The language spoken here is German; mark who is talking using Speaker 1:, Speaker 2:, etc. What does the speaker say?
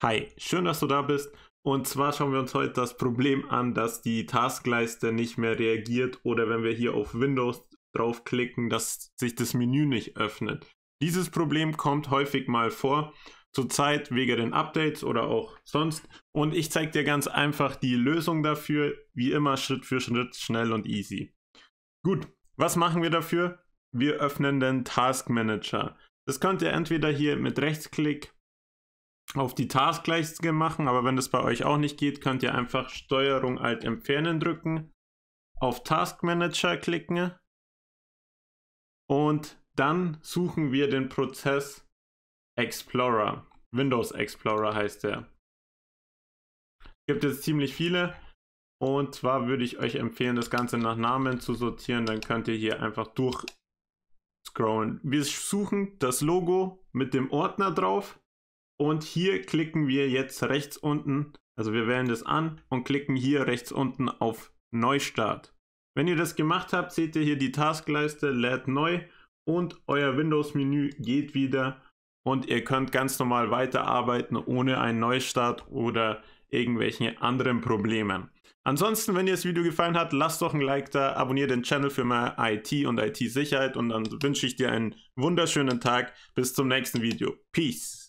Speaker 1: Hi, schön, dass du da bist. Und zwar schauen wir uns heute das Problem an, dass die Taskleiste nicht mehr reagiert oder wenn wir hier auf Windows draufklicken, dass sich das Menü nicht öffnet. Dieses Problem kommt häufig mal vor, zurzeit wegen den Updates oder auch sonst. Und ich zeige dir ganz einfach die Lösung dafür, wie immer Schritt für Schritt, schnell und easy. Gut, was machen wir dafür? Wir öffnen den Task Manager. Das könnt ihr entweder hier mit Rechtsklick auf die Taskleiste machen, aber wenn das bei euch auch nicht geht, könnt ihr einfach Steuerung Alt entfernen drücken, auf Task Manager klicken und dann suchen wir den Prozess Explorer. Windows Explorer heißt der. Gibt es ziemlich viele und zwar würde ich euch empfehlen, das Ganze nach Namen zu sortieren, dann könnt ihr hier einfach durchscrollen. Wir suchen das Logo mit dem Ordner drauf und hier klicken wir jetzt rechts unten, also wir wählen das an und klicken hier rechts unten auf Neustart. Wenn ihr das gemacht habt, seht ihr hier die Taskleiste lädt neu und euer Windows-Menü geht wieder und ihr könnt ganz normal weiterarbeiten ohne einen Neustart oder irgendwelche anderen Problemen. Ansonsten, wenn dir das Video gefallen hat, lasst doch ein Like da, abonniert den Channel für mehr IT und IT-Sicherheit und dann wünsche ich dir einen wunderschönen Tag. Bis zum nächsten Video. Peace.